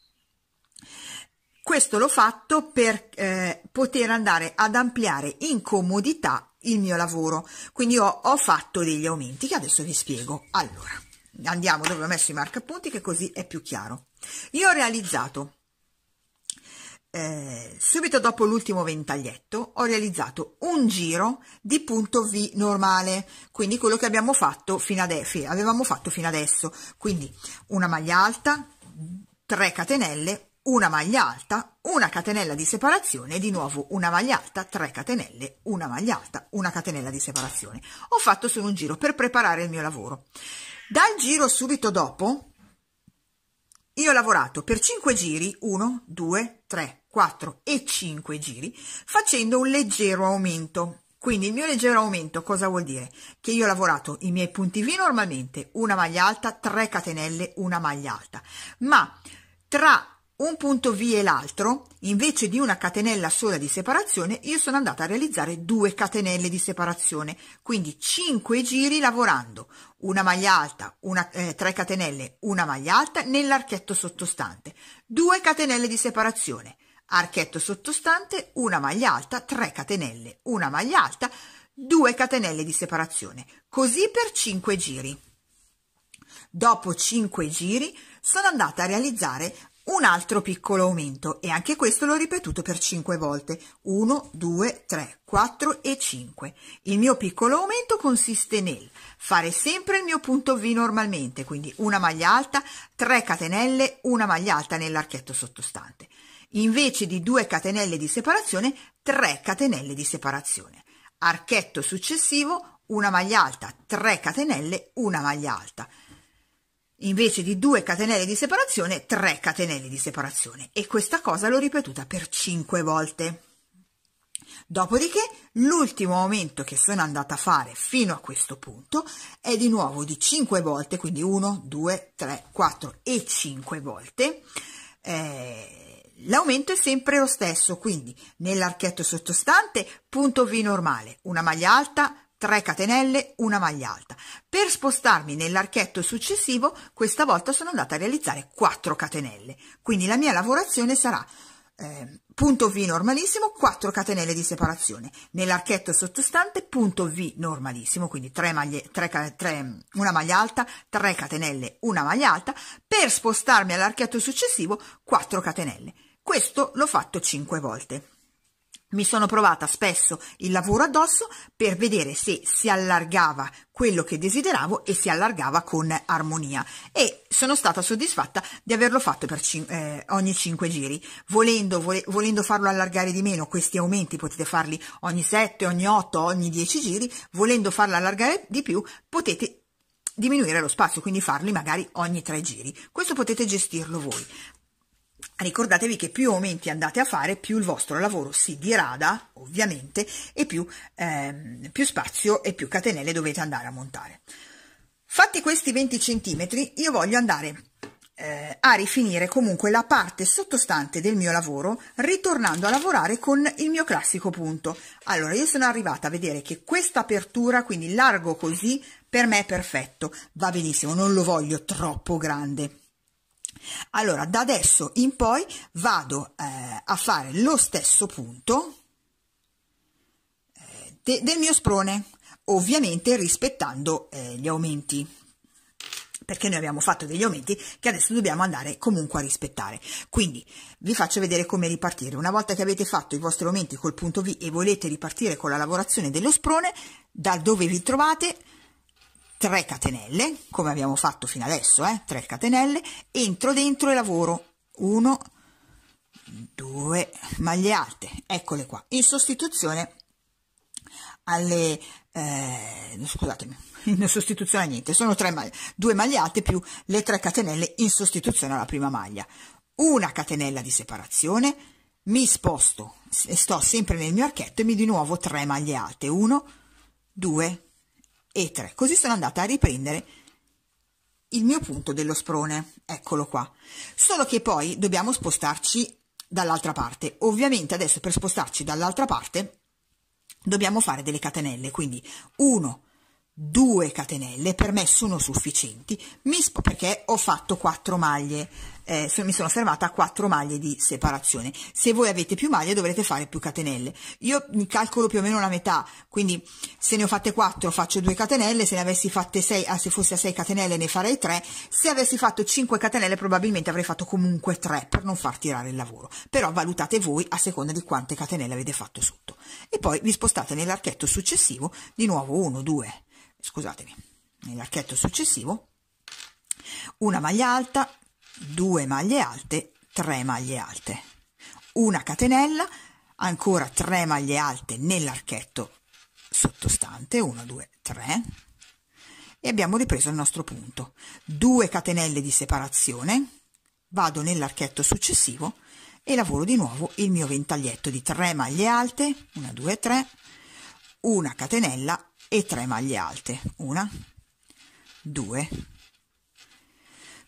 Questo l'ho fatto per eh, poter andare ad ampliare in comodità il mio lavoro, quindi ho, ho fatto degli aumenti che adesso vi spiego. Allora, andiamo dove ho messo i marcapunti che così è più chiaro. Io ho realizzato eh, subito dopo l'ultimo ventaglietto ho realizzato un giro di punto V normale, quindi quello che abbiamo fatto fino ad, avevamo fatto fino adesso, quindi una maglia alta, 3 catenelle, una maglia alta, una catenella di separazione, di nuovo una maglia alta, 3 catenelle, una maglia alta, una catenella di separazione. Ho fatto solo un giro per preparare il mio lavoro. Dal giro subito dopo io ho lavorato per 5 giri, 1, 2, 3, 4 e 5 giri facendo un leggero aumento. Quindi il mio leggero aumento cosa vuol dire? Che io ho lavorato i miei punti V normalmente, una maglia alta, 3 catenelle, una maglia alta, ma tra un punto V e l'altro, invece di una catenella sola di separazione, io sono andata a realizzare due catenelle di separazione, quindi 5 giri lavorando una maglia alta, una, eh, 3 catenelle, una maglia alta nell'archetto sottostante, 2 catenelle di separazione, archetto sottostante, una maglia alta, 3 catenelle, una maglia alta, 2 catenelle di separazione, così per 5 giri. Dopo 5 giri sono andata a realizzare un altro piccolo aumento e anche questo l'ho ripetuto per 5 volte 1 2 3 4 e 5 il mio piccolo aumento consiste nel fare sempre il mio punto v normalmente quindi una maglia alta 3 catenelle una maglia alta nell'archetto sottostante invece di due catenelle di separazione, tre catenelle di separazione. Archetto successivo, una maglia alta, 3 catenelle, una maglia alta. Invece di 2 catenelle di separazione, 3 catenelle di separazione. E questa cosa l'ho ripetuta per 5 volte. Dopodiché l'ultimo aumento che sono andata a fare fino a questo punto è di nuovo di 5 volte, quindi 1, 2, 3, 4 e 5 volte. Eh, L'aumento è sempre lo stesso, quindi nell'archetto sottostante punto V normale, una maglia alta, 3 catenelle, una maglia alta. Per spostarmi nell'archetto successivo, questa volta sono andata a realizzare 4 catenelle, quindi la mia lavorazione sarà eh, punto V normalissimo, 4 catenelle di separazione. Nell'archetto sottostante punto V normalissimo, quindi 3 maglie, 3, 3, una maglia alta, 3 catenelle, una maglia alta. Per spostarmi all'archetto successivo, 4 catenelle. Questo l'ho fatto cinque volte. Mi sono provata spesso il lavoro addosso per vedere se si allargava quello che desideravo e si allargava con armonia e sono stata soddisfatta di averlo fatto per cin eh, ogni 5 giri. Volendo, vole volendo farlo allargare di meno, questi aumenti potete farli ogni 7, ogni 8, ogni 10 giri, volendo farlo allargare di più potete diminuire lo spazio, quindi farli magari ogni tre giri. Questo potete gestirlo voi. Ricordatevi che più aumenti andate a fare, più il vostro lavoro si dirada, ovviamente, e più, ehm, più spazio e più catenelle dovete andare a montare. Fatti questi 20 cm, io voglio andare eh, a rifinire comunque la parte sottostante del mio lavoro ritornando a lavorare con il mio classico punto. Allora, io sono arrivata a vedere che questa apertura, quindi largo così, per me è perfetto, va benissimo, non lo voglio troppo grande allora, da adesso in poi vado eh, a fare lo stesso punto eh, de, del mio sprone, ovviamente rispettando eh, gli aumenti perché noi abbiamo fatto degli aumenti che adesso dobbiamo andare comunque a rispettare. Quindi vi faccio vedere come ripartire. Una volta che avete fatto i vostri aumenti col punto V e volete ripartire con la lavorazione dello sprone, da dove vi trovate, 3 catenelle come abbiamo fatto fino adesso eh? 3 catenelle entro dentro e lavoro 1 2 maglie alte eccole qua in sostituzione alle eh, scusatemi in sostituzione a niente sono 3 maglie 2 maglie alte più le 3 catenelle in sostituzione alla prima maglia una catenella di separazione mi sposto sto sempre nel mio archetto e mi di nuovo 3 maglie alte 1 2 e 3. Così sono andata a riprendere il mio punto dello sprone, eccolo qua. Solo che poi dobbiamo spostarci dall'altra parte. Ovviamente adesso per spostarci dall'altra parte dobbiamo fare delle catenelle, quindi 1, due catenelle per me sono sufficienti mi perché ho fatto quattro maglie eh, mi sono fermata a quattro maglie di separazione se voi avete più maglie dovrete fare più catenelle io calcolo più o meno la metà quindi se ne ho fatte quattro faccio due catenelle se ne avessi fatte sei ah, se fosse a sei catenelle ne farei tre se avessi fatto cinque catenelle probabilmente avrei fatto comunque tre per non far tirare il lavoro però valutate voi a seconda di quante catenelle avete fatto sotto e poi vi spostate nell'archetto successivo di nuovo 1 2 scusatemi, nell'archetto successivo, una maglia alta, due maglie alte, tre maglie alte, una catenella, ancora tre maglie alte nell'archetto sottostante, 1, 2, 3, e abbiamo ripreso il nostro punto. 2 catenelle di separazione, vado nell'archetto successivo e lavoro di nuovo il mio ventaglietto di 3 maglie alte, 1, 2, 3, una catenella e 3 maglie alte. 1, 2,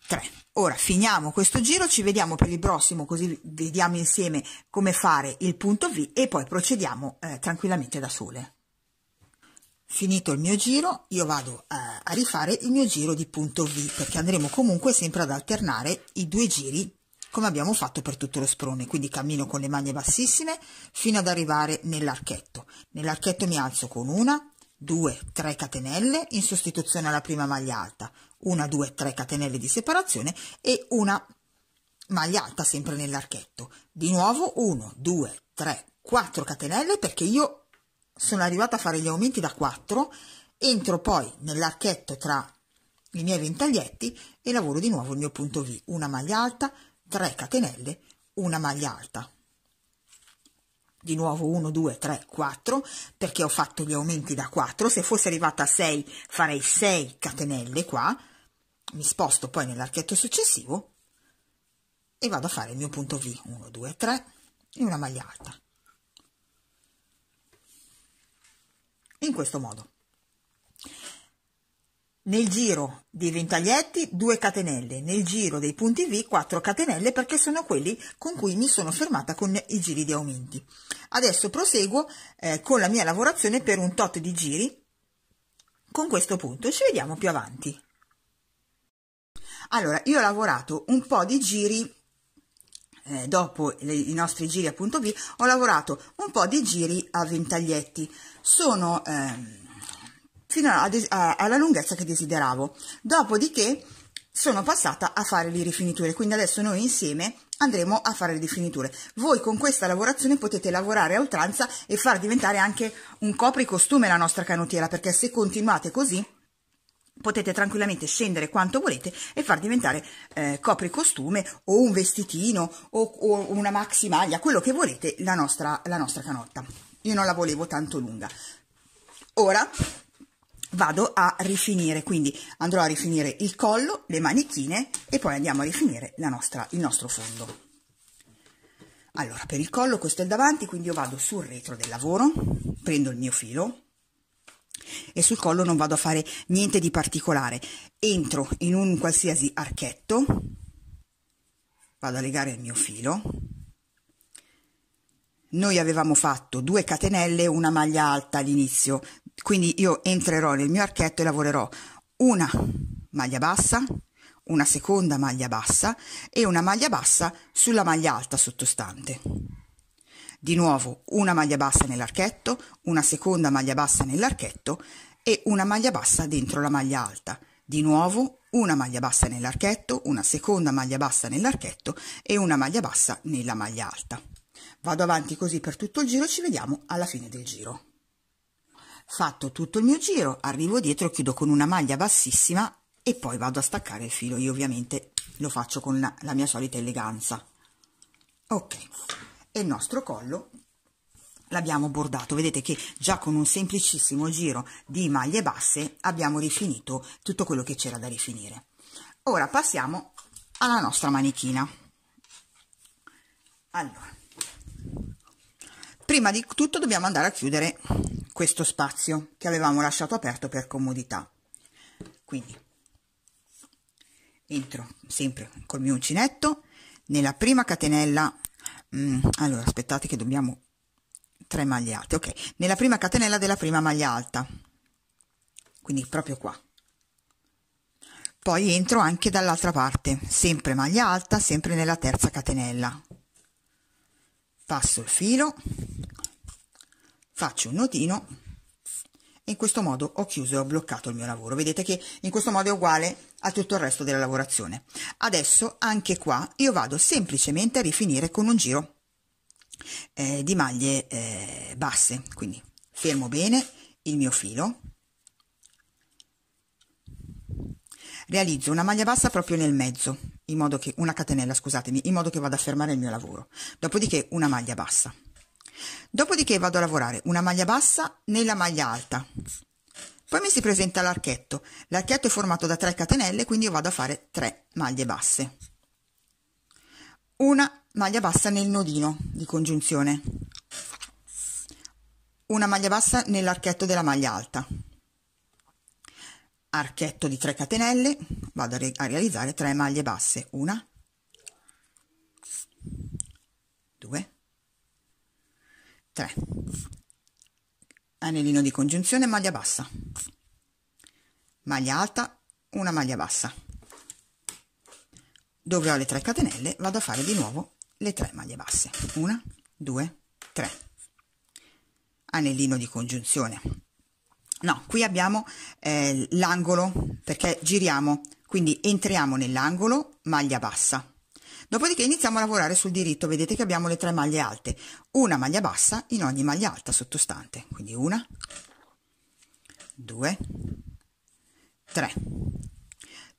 3. Ora finiamo questo giro, ci vediamo per il prossimo così vediamo insieme come fare il punto V e poi procediamo eh, tranquillamente da sole. Finito il mio giro, io vado eh, a rifare il mio giro di punto V perché andremo comunque sempre ad alternare i due giri come abbiamo fatto per tutto lo sprone, quindi cammino con le maglie bassissime fino ad arrivare nell'archetto. Nell'archetto mi alzo con una, 2, 3 catenelle in sostituzione alla prima maglia alta, 1, 2, 3 catenelle di separazione e una maglia alta sempre nell'archetto. Di nuovo 1, 2, 3, 4 catenelle perché io sono arrivata a fare gli aumenti da 4, entro poi nell'archetto tra i miei ventaglietti e lavoro di nuovo il mio punto V, una maglia alta, 3 catenelle, una maglia alta di nuovo 1, 2, 3, 4, perché ho fatto gli aumenti da 4, se fosse arrivata a 6 farei 6 catenelle qua, mi sposto poi nell'archetto successivo e vado a fare il mio punto V, 1, 2, 3 e una maglia alta. In questo modo nel giro dei ventaglietti 2 catenelle, nel giro dei punti V 4 catenelle perché sono quelli con cui mi sono fermata con i giri di aumenti. Adesso proseguo eh, con la mia lavorazione per un tot di giri con questo punto, ci vediamo più avanti. Allora, io ho lavorato un po' di giri eh, dopo le, i nostri giri a punto V, ho lavorato un po' di giri a ventaglietti. Sono ehm, fino a, a, alla lunghezza che desideravo. Dopodiché sono passata a fare le rifiniture, quindi adesso noi insieme andremo a fare le rifiniture. Voi con questa lavorazione potete lavorare a oltranza e far diventare anche un copricostume la nostra canottiera, perché se continuate così potete tranquillamente scendere quanto volete e far diventare eh, copricostume o un vestitino o, o, una maxi maglia, quello che volete, la nostra, la nostra canotta. Io non la volevo tanto lunga. Ora vado a rifinire quindi andrò a rifinire il collo le manichine e poi andiamo a rifinire nostra, il nostro fondo allora per il collo questo è il davanti quindi io vado sul retro del lavoro prendo il mio filo e sul collo non vado a fare niente di particolare entro in un qualsiasi archetto vado a legare il mio filo noi avevamo fatto due catenelle una maglia alta all'inizio quindi io entrerò nel mio archetto e lavorerò una maglia bassa, una seconda maglia bassa e una maglia bassa sulla maglia alta sottostante. Di nuovo una maglia bassa nell'archetto, una seconda maglia bassa nell'archetto e una maglia bassa dentro la maglia alta. Di nuovo una maglia bassa nell'archetto, una seconda maglia bassa nell'archetto e una maglia bassa nella maglia alta. Vado avanti così per tutto il giro, ci vediamo alla fine del giro. Fatto tutto il mio giro, arrivo dietro, chiudo con una maglia bassissima e poi vado a staccare il filo. Io ovviamente lo faccio con la, mia solita eleganza. Ok, e il nostro collo l'abbiamo bordato. Vedete che già con un semplicissimo giro di maglie basse abbiamo rifinito tutto quello che c'era da rifinire. Ora passiamo alla nostra manichina. Allora, prima di tutto dobbiamo andare a chiudere questo spazio che avevamo lasciato aperto per comodità. Quindi entro sempre col mio uncinetto nella prima catenella, mh, mm, allora aspettate che dobbiamo tre magliate, ok, nella prima catenella della prima maglia alta, quindi proprio qua. Poi entro anche dall'altra parte, sempre maglia alta, sempre nella terza catenella. Passo il filo, faccio un notino e in questo modo ho chiuso e ho bloccato il mio lavoro. Vedete che in questo modo è uguale a tutto il resto della lavorazione. Adesso anche qua io vado semplicemente a rifinire con un giro eh, di maglie eh, basse, quindi fermo bene il mio filo, realizzo una maglia bassa proprio nel mezzo, in modo che una catenella, scusatemi, in modo che vada a fermare il mio lavoro. Dopodiché una maglia bassa. Dopodiché vado a lavorare una maglia bassa nella maglia alta. Poi mi si presenta l'archetto. L'archetto è formato da 3 catenelle, quindi io vado a fare 3 maglie basse. Una maglia bassa nel nodino di congiunzione. Una maglia bassa nell'archetto della maglia alta. Archetto di 3 catenelle, vado a, re a realizzare 3 maglie basse. Una, 3 anellino di congiunzione maglia bassa maglia alta una maglia bassa dove ho le 3 catenelle vado a fare di nuovo le 3 maglie basse 1 2 3 anellino di congiunzione no qui abbiamo eh, l'angolo perché giriamo quindi entriamo nell'angolo maglia bassa Dopodiché iniziamo a lavorare sul diritto, vedete che abbiamo le tre maglie alte, una maglia bassa in ogni maglia alta sottostante, quindi una, due, tre.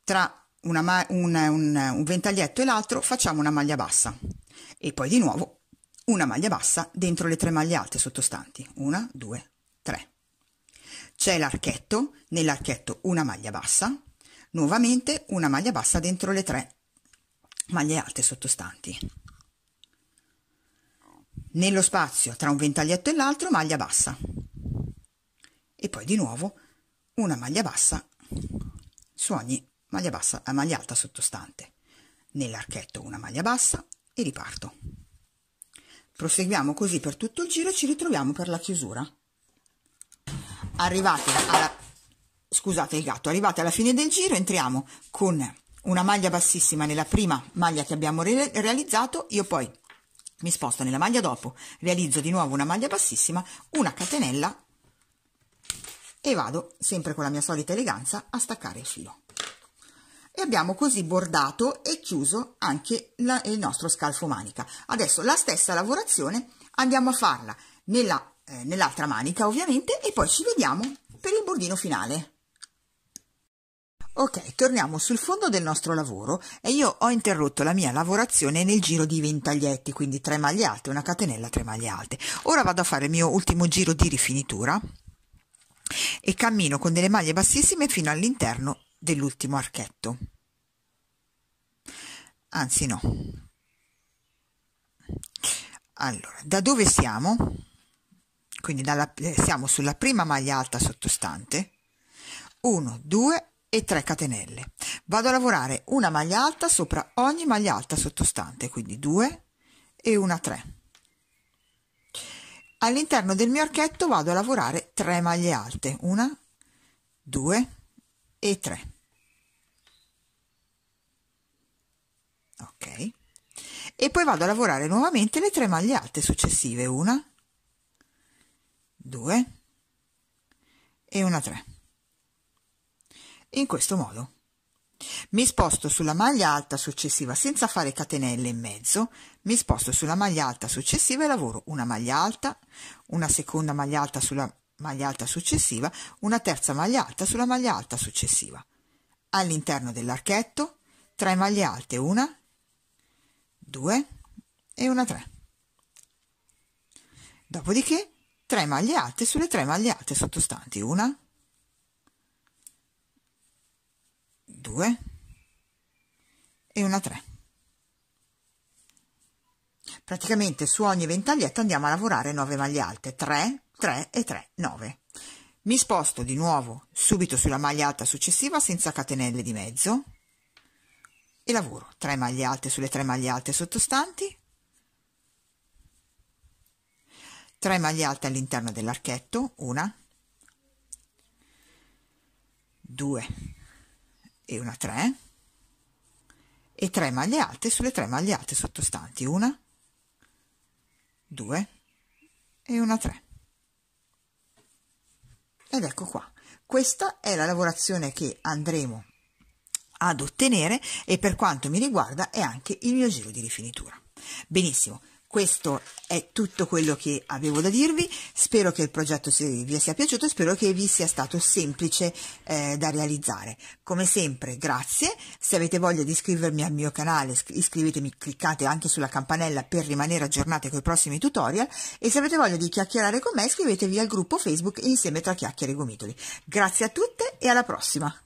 Tra una, un, un, un ventaglietto e l'altro facciamo una maglia bassa e poi di nuovo una maglia bassa dentro le tre maglie alte sottostanti, una, due, tre. C'è l'archetto, nell'archetto una maglia bassa, nuovamente una maglia bassa dentro le tre maglie alte sottostanti. Nello spazio tra un ventaglietto e l'altro maglia bassa. E poi di nuovo una maglia bassa su ogni maglia bassa a eh, maglia alta sottostante. Nell'archetto una maglia bassa e riparto. Proseguiamo così per tutto il giro e ci ritroviamo per la chiusura. Arrivate alla scusate il gatto, arrivate alla fine del giro entriamo con una maglia bassissima nella prima maglia che abbiamo re realizzato, io poi mi sposto nella maglia dopo, realizzo di nuovo una maglia bassissima, una catenella e vado sempre con la mia solita eleganza a staccare il filo. E abbiamo così bordato e chiuso anche la, il nostro scalfo manica. Adesso la stessa lavorazione andiamo a farla nella, eh, nell'altra manica ovviamente e poi ci vediamo per il bordino finale. Ok, torniamo sul fondo del nostro lavoro e io ho interrotto la mia lavorazione nel giro di ventaglietti, quindi tre maglie alte, una catenella, tre maglie alte. Ora vado a fare il mio ultimo giro di rifinitura e cammino con delle maglie bassissime fino all'interno dell'ultimo archetto. Anzi no. Allora, da dove siamo? Quindi dalla, eh, siamo sulla prima maglia alta sottostante. 1, 2, e 3 catenelle. Vado a lavorare una maglia alta sopra ogni maglia alta sottostante, quindi 2 e una 3. All'interno del mio archetto vado a lavorare 3 maglie alte, 1, 2 e 3. Ok. E poi vado a lavorare nuovamente le 3 maglie alte successive, 1, 2 e una 3 in questo modo. Mi sposto sulla maglia alta successiva senza fare catenelle in mezzo, mi sposto sulla maglia alta successiva e lavoro una maglia alta, una seconda maglia alta sulla maglia alta successiva, una terza maglia alta sulla maglia alta successiva. All'interno dell'archetto 3 maglie alte, una, due e una tre. Dopodiché 3 maglie alte sulle tre maglie alte sottostanti, una, 2 e una 3 praticamente su ogni ventaglietto andiamo a lavorare 9 maglie alte 3 3 e 3 9 mi sposto di nuovo subito sulla maglia alta successiva senza catenelle di mezzo e lavoro 3 maglie alte sulle 3 maglie alte sottostanti 3 maglie alte all'interno dell'archetto 1 2 e una 3 e 3 maglie alte sulle 3 maglie alte sottostanti, una, 2 e una 3. Ed ecco qua, questa è la lavorazione che andremo ad ottenere e per quanto mi riguarda è anche il mio giro di rifinitura. Benissimo, questo è tutto quello che avevo da dirvi, spero che il progetto vi sia piaciuto e spero che vi sia stato semplice eh, da realizzare. Come sempre grazie, se avete voglia di iscrivermi al mio canale iscrivetemi, cliccate anche sulla campanella per rimanere aggiornate con i prossimi tutorial e se avete voglia di chiacchierare con me iscrivetevi al gruppo Facebook insieme tra chiacchiere e gomitoli. Grazie a tutte e alla prossima!